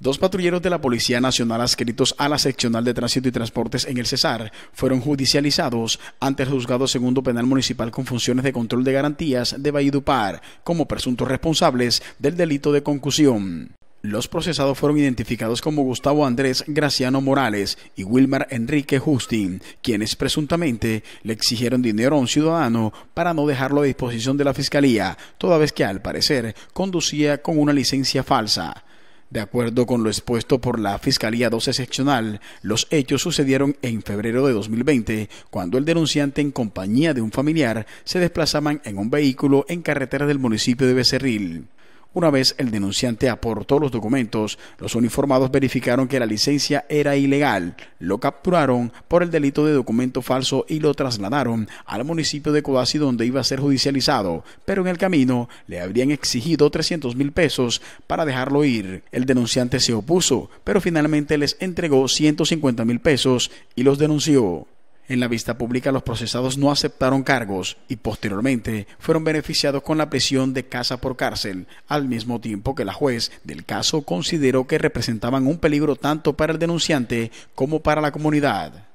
Dos patrulleros de la Policía Nacional adscritos a la seccional de tránsito y transportes en el Cesar fueron judicializados ante el juzgado segundo penal municipal con funciones de control de garantías de Valledupar como presuntos responsables del delito de concusión. Los procesados fueron identificados como Gustavo Andrés Graciano Morales y Wilmar Enrique Justin, quienes presuntamente le exigieron dinero a un ciudadano para no dejarlo a disposición de la fiscalía, toda vez que al parecer conducía con una licencia falsa. De acuerdo con lo expuesto por la Fiscalía 12 Seccional, los hechos sucedieron en febrero de 2020, cuando el denunciante en compañía de un familiar se desplazaban en un vehículo en carretera del municipio de Becerril. Una vez el denunciante aportó los documentos, los uniformados verificaron que la licencia era ilegal, lo capturaron por el delito de documento falso y lo trasladaron al municipio de Codazzi donde iba a ser judicializado, pero en el camino le habrían exigido 300 mil pesos para dejarlo ir. El denunciante se opuso, pero finalmente les entregó 150 mil pesos y los denunció. En la vista pública los procesados no aceptaron cargos y posteriormente fueron beneficiados con la prisión de casa por cárcel, al mismo tiempo que la juez del caso consideró que representaban un peligro tanto para el denunciante como para la comunidad.